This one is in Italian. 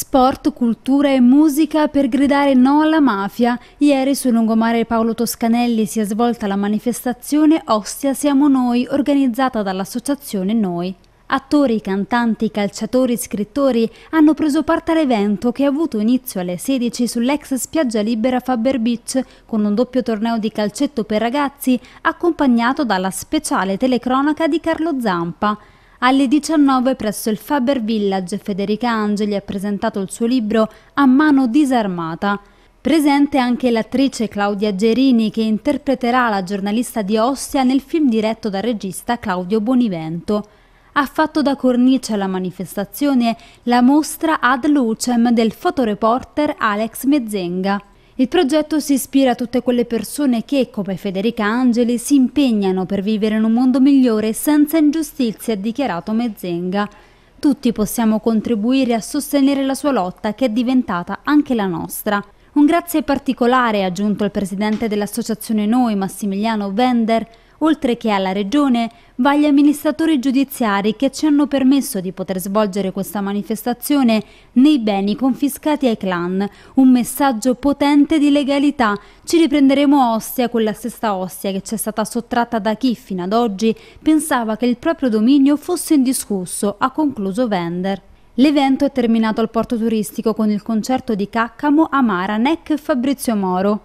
Sport, cultura e musica per gridare no alla mafia. Ieri sul lungomare Paolo Toscanelli si è svolta la manifestazione Ostia Siamo Noi, organizzata dall'associazione Noi. Attori, cantanti, calciatori, scrittori hanno preso parte all'evento che ha avuto inizio alle 16 sull'ex spiaggia libera Faber Beach con un doppio torneo di calcetto per ragazzi accompagnato dalla speciale telecronaca di Carlo Zampa. Alle 19 presso il Faber Village Federica Angeli ha presentato il suo libro A mano disarmata. Presente anche l'attrice Claudia Gerini che interpreterà la giornalista di Ostia nel film diretto dal regista Claudio Bonivento. Ha fatto da cornice alla manifestazione la mostra Ad Lucem del fotoreporter Alex Mezzenga. Il progetto si ispira a tutte quelle persone che, come Federica Angeli, si impegnano per vivere in un mondo migliore senza ingiustizie, ha dichiarato Mezzenga. Tutti possiamo contribuire a sostenere la sua lotta che è diventata anche la nostra. Un grazie particolare, ha aggiunto il presidente dell'associazione Noi, Massimiliano Vender, Oltre che alla Regione, va agli amministratori giudiziari che ci hanno permesso di poter svolgere questa manifestazione nei beni confiscati ai clan. Un messaggio potente di legalità. Ci riprenderemo Ostia, quella stessa Ostia che ci è stata sottratta da chi, fino ad oggi, pensava che il proprio dominio fosse indiscusso, ha concluso Vender. L'evento è terminato al porto turistico con il concerto di Caccamo, Amara, Neck e Fabrizio Moro.